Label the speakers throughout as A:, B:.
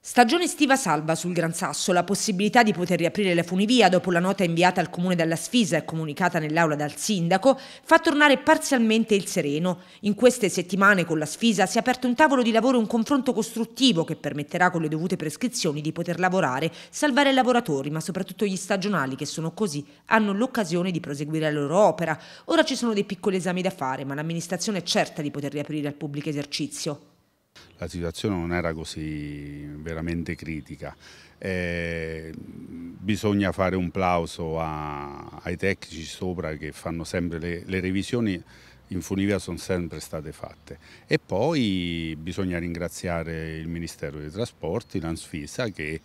A: Stagione estiva salva sul Gran Sasso la possibilità di poter riaprire la funivia dopo la nota inviata al comune dalla Sfisa e comunicata nell'aula dal sindaco fa tornare parzialmente il sereno. In queste settimane con la Sfisa si è aperto un tavolo di lavoro e un confronto costruttivo che permetterà con le dovute prescrizioni di poter lavorare, salvare i lavoratori, ma soprattutto gli stagionali che sono così hanno l'occasione di proseguire la loro opera. Ora ci sono dei piccoli esami da fare, ma l'amministrazione è certa di poter riaprire al pubblico esercizio.
B: La situazione non era così veramente critica. Eh, bisogna fare un plauso a, ai tecnici sopra che fanno sempre le, le revisioni in funivia sono sempre state fatte e poi bisogna ringraziare il Ministero dei Trasporti, l'ANSFISA che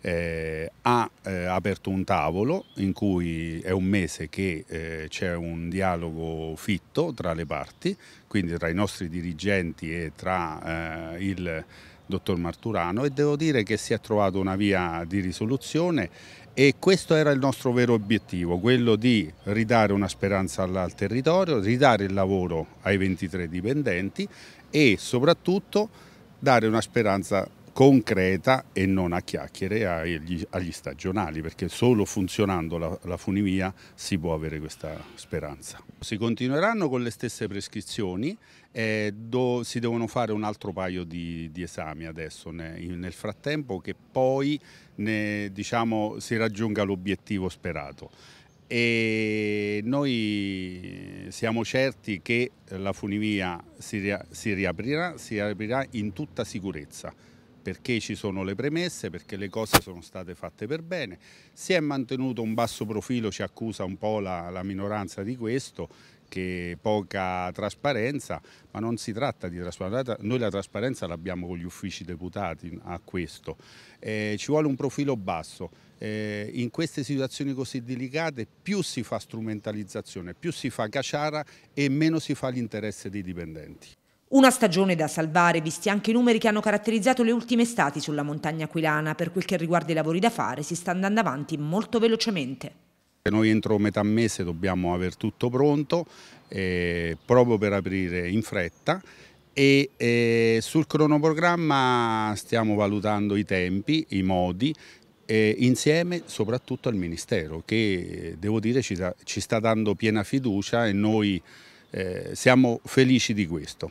B: eh, ha eh, aperto un tavolo in cui è un mese che eh, c'è un dialogo fitto tra le parti, quindi tra i nostri dirigenti e tra eh, il dottor Marturano e devo dire che si è trovato una via di risoluzione e questo era il nostro vero obiettivo, quello di ridare una speranza al territorio, ridare il lavoro ai 23 dipendenti e soprattutto dare una speranza concreta e non a chiacchiere agli, agli stagionali, perché solo funzionando la, la, funivia si può avere questa speranza. Si continueranno con le stesse prescrizioni, eh, do, si devono fare un altro paio di, di esami adesso ne, nel frattempo che poi ne, diciamo, si raggiunga l'obiettivo sperato e noi siamo certi che la funivia si, ria si riaprirà, si riaprirà in tutta sicurezza perché ci sono le premesse, perché le cose sono state fatte per bene. Si è mantenuto un basso profilo, ci accusa un po' la, la minoranza di questo, che poca trasparenza, ma non si tratta di trasparenza, noi la trasparenza l'abbiamo con gli uffici deputati a questo, eh, ci vuole un profilo basso. Eh, in queste situazioni così delicate più si fa strumentalizzazione, più si fa caciara e meno si fa l'interesse dei dipendenti.
A: Una stagione da salvare, visti anche i numeri che hanno caratterizzato le ultime estati sulla montagna aquilana. Per quel che riguarda i lavori da fare, si sta andando avanti molto velocemente.
B: Noi entro metà mese dobbiamo aver tutto pronto, eh, proprio per aprire in fretta e eh, sul cronoprogramma stiamo valutando i tempi, i modi, eh, insieme soprattutto al Ministero che eh, devo dire ci, ci sta dando piena fiducia e noi eh, siamo felici di questo.